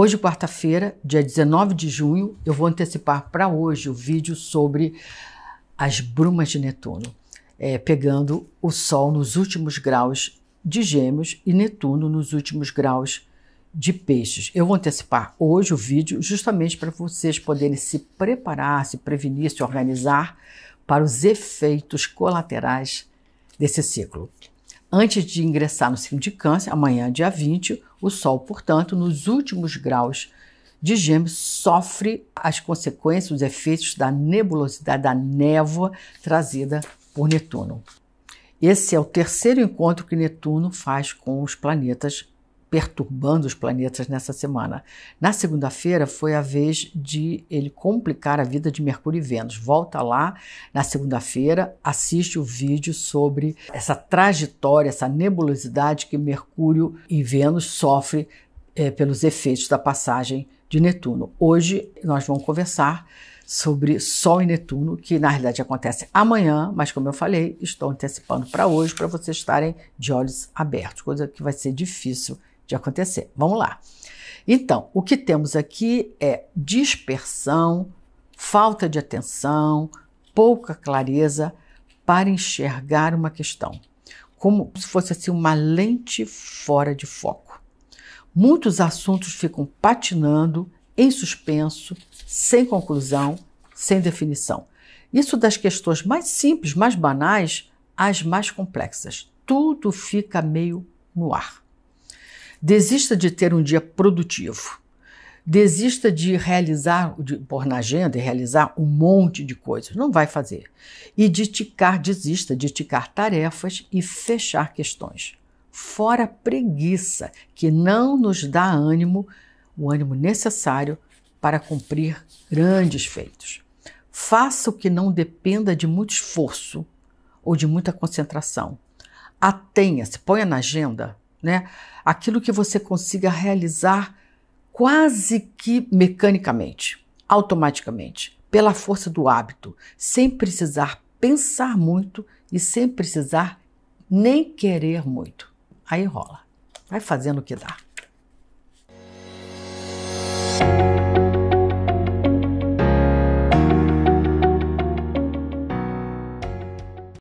Hoje, quarta-feira, dia 19 de junho, eu vou antecipar para hoje o vídeo sobre as brumas de Netuno, é, pegando o Sol nos últimos graus de Gêmeos e Netuno nos últimos graus de Peixes. Eu vou antecipar hoje o vídeo justamente para vocês poderem se preparar, se prevenir, se organizar para os efeitos colaterais desse ciclo. Antes de ingressar no signo de Câncer, amanhã, dia 20, o Sol, portanto, nos últimos graus de Gêmeos, sofre as consequências, os efeitos da nebulosidade, da névoa trazida por Netuno. Esse é o terceiro encontro que Netuno faz com os planetas perturbando os planetas nessa semana. Na segunda-feira foi a vez de ele complicar a vida de Mercúrio e Vênus. Volta lá na segunda-feira, assiste o vídeo sobre essa trajetória, essa nebulosidade que Mercúrio e Vênus sofrem é, pelos efeitos da passagem de Netuno. Hoje nós vamos conversar sobre Sol e Netuno, que na realidade acontece amanhã, mas como eu falei, estou antecipando para hoje para vocês estarem de olhos abertos, coisa que vai ser difícil de acontecer. Vamos lá. Então, o que temos aqui é dispersão, falta de atenção, pouca clareza para enxergar uma questão, como se fosse assim uma lente fora de foco. Muitos assuntos ficam patinando em suspenso, sem conclusão, sem definição. Isso das questões mais simples, mais banais, às mais complexas. Tudo fica meio no ar. Desista de ter um dia produtivo. Desista de realizar, de pôr na agenda e realizar um monte de coisas. Não vai fazer. E de ticar, desista de ticar tarefas e fechar questões. Fora preguiça, que não nos dá ânimo, o ânimo necessário para cumprir grandes feitos. Faça o que não dependa de muito esforço ou de muita concentração. Atenha-se, ponha na agenda né? Aquilo que você consiga realizar quase que mecanicamente, automaticamente, pela força do hábito, sem precisar pensar muito e sem precisar nem querer muito. Aí rola. Vai fazendo o que dá.